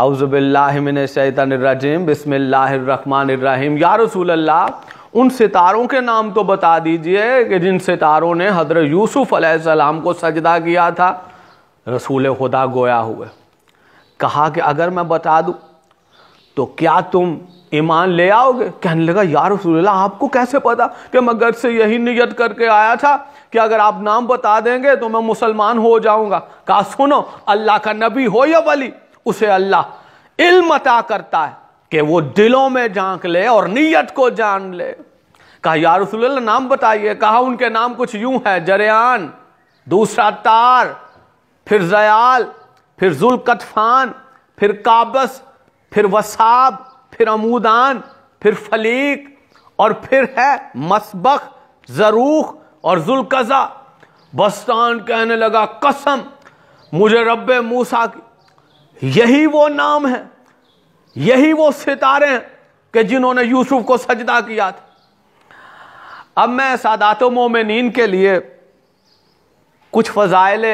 आउज़बिल्लामिनशैतरजीम बिसमीम या रसूल अल्लाह उन सितारों के नाम तो बता दीजिए कि जिन सितारों ने हजरत यूसुफ़ अलैहिस्सलाम को सजदा किया था रसूल खुदा गोया हुए कहा कि अगर मैं बता दूँ तो क्या तुम ईमान ले आओगे कहने लगा रसूल रसूल्ला आपको कैसे पता कि मैं घर से यही नियत करके आया था कि अगर आप नाम बता देंगे तो मैं मुसलमान हो जाऊंगा कहा सुनो अल्लाह का नबी हो या वली उसे अल्लाह इल्म अता करता है कि वो दिलों में झांक ले और नीयत को जान ले कहा या रसूल नाम बताइए कहा उनके नाम कुछ यूं है जरेआन दूसरा तार फिर जयाल फिर जुलकतफान फिर काबस फिर वसाब फिर अमूदान फिर फलीक और फिर है मसबक जरूख और जुलकजा बस्तान कहने लगा कसम मुझे रब मूसा की यही वो नाम है यही वो सितारे हैं कि जिन्होंने यूसुफ को सजदा किया था अब मैं सादात नींद के लिए कुछ फ़जाइल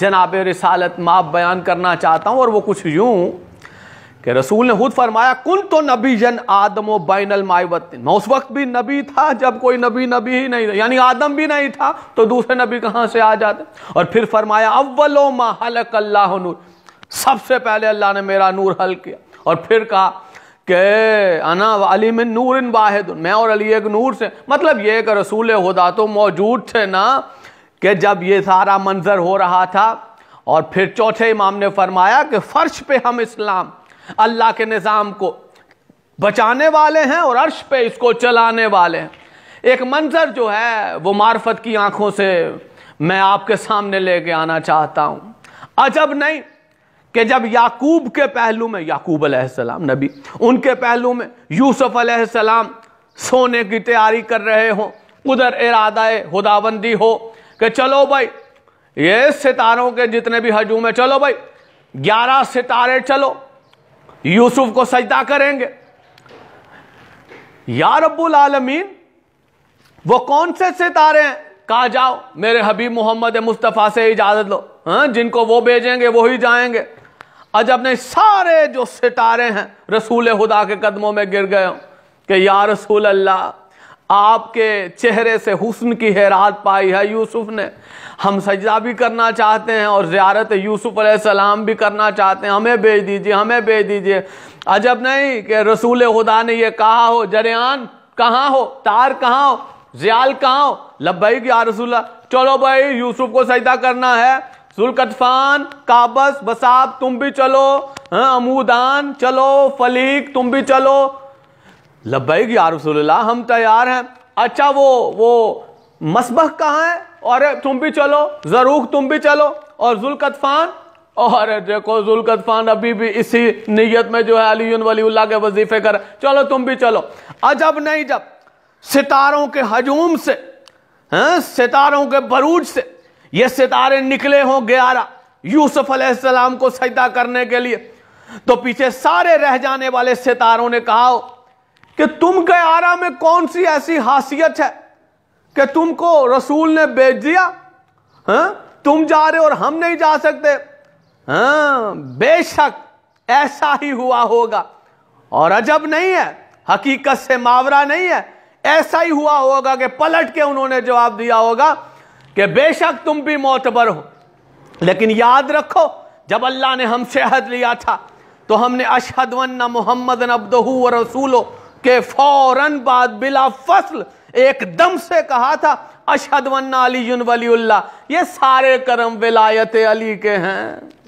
जनाब रसालत माप बयान करना चाहता हूं और वो कुछ यूं कि रसूल ने खुद फरमाया कुन तो नबी जन आदम व बैनल मायवत मैं उस वक्त भी नबी था जब कोई नबी नबी ही नहीं था यानी आदम भी नहीं था तो दूसरे नबी कहां से आ जाते और फिर फरमाया अव्वलो मा हलक अल्लाह नूर सबसे पहले अल्लाह ने मेरा नूर हल किया और फिर कहा कि अना अली में नूर इन वाहिद मैं और अली एक नूर से मतलब ये कि रसूल खुदा तो मौजूद थे ना कि जब ये सारा मंजर हो रहा था और फिर चौथे इमाम ने फरमाया कि फर्श पे हम इस्लाम अल्लाह के निज़ाम को बचाने वाले हैं और अर्श पे इसको चलाने वाले हैं एक मंजर जो है वो मार्फत की आंखों से मैं आपके सामने लेके आना चाहता हूँ अजब नहीं कि जब याकूब के पहलू में याकूब अलैहिस्सलाम नबी उनके पहलू में यूसुफ अलैहिस्सलाम सोने की तैयारी कर रहे हों उधर इरादा खुदाबंदी हो कि चलो भाई ये सितारों के जितने भी हजूम है चलो भाई ग्यारह सितारे चलो यूसुफ को सजदा करेंगे या रब्बुल आलमीन वो कौन से सितारे हैं कहा जाओ मेरे हबीब मोहम्मद मुस्तफ़ा से इजाज़त लो हाँ जिनको वो भेजेंगे वो ही जाएंगे आज अपने सारे जो सितारे हैं रसूल खुदा के कदमों में गिर गए कि या रसूल अल्लाह आपके चेहरे से हुस्न की हैरात पाई है यूसुफ ने हम सजदा भी करना चाहते हैं और ज़्यारत यूसुफ सलाम भी करना चाहते हैं हमें भेज दीजिए हमें भेज दीजिए अजब नहीं कि रसूल खुदा ने यह कहा हो जरियान कहाँ हो तार कहाँ हो जियाल कहाँ हो लब्बई या रसूल्ला चलो भाई यूसुफ को सजदा करना है सुलकतफान काबस बसाब तुम भी चलो हाँ, अमूदान चलो फलीक तुम भी चलो लबैग या हम तैयार हैं अच्छा वो वो मसबह कहाँ है और तुम भी चलो जरूख तुम भी चलो और जुलकतफान और देखो जुलकतफान अभी भी इसी नीयत में जो है अली वली के वजीफे कर चलो तुम भी चलो अजब नहीं जब सितारों के हजूम से हैं हाँ, सितारों के बरूज से ये सितारे निकले हों ग्यारह यूसुफ अलैहिस्सलाम को सजदा करने के लिए तो पीछे सारे रह जाने वाले सितारों ने कहा कि तुम ग्यारह में कौन सी ऐसी हासियत है कि तुमको रसूल ने भेज दिया हा? तुम जा रहे और हम नहीं जा सकते हाँ बेशक ऐसा ही हुआ होगा और अजब नहीं है हकीकत से मावरा नहीं है ऐसा ही हुआ होगा कि पलट के उन्होंने जवाब दिया होगा कि बेशक तुम भी मोतबर हो लेकिन याद रखो जब अल्लाह ने हमसे हद लिया था तो हमने अशहदवन्ना मोहम्मद अब्दहू व रसूलो के फौरन बाद बिला फसल एकदम से कहा था वन्ना अली वली ये सारे करम विलायत अली के हैं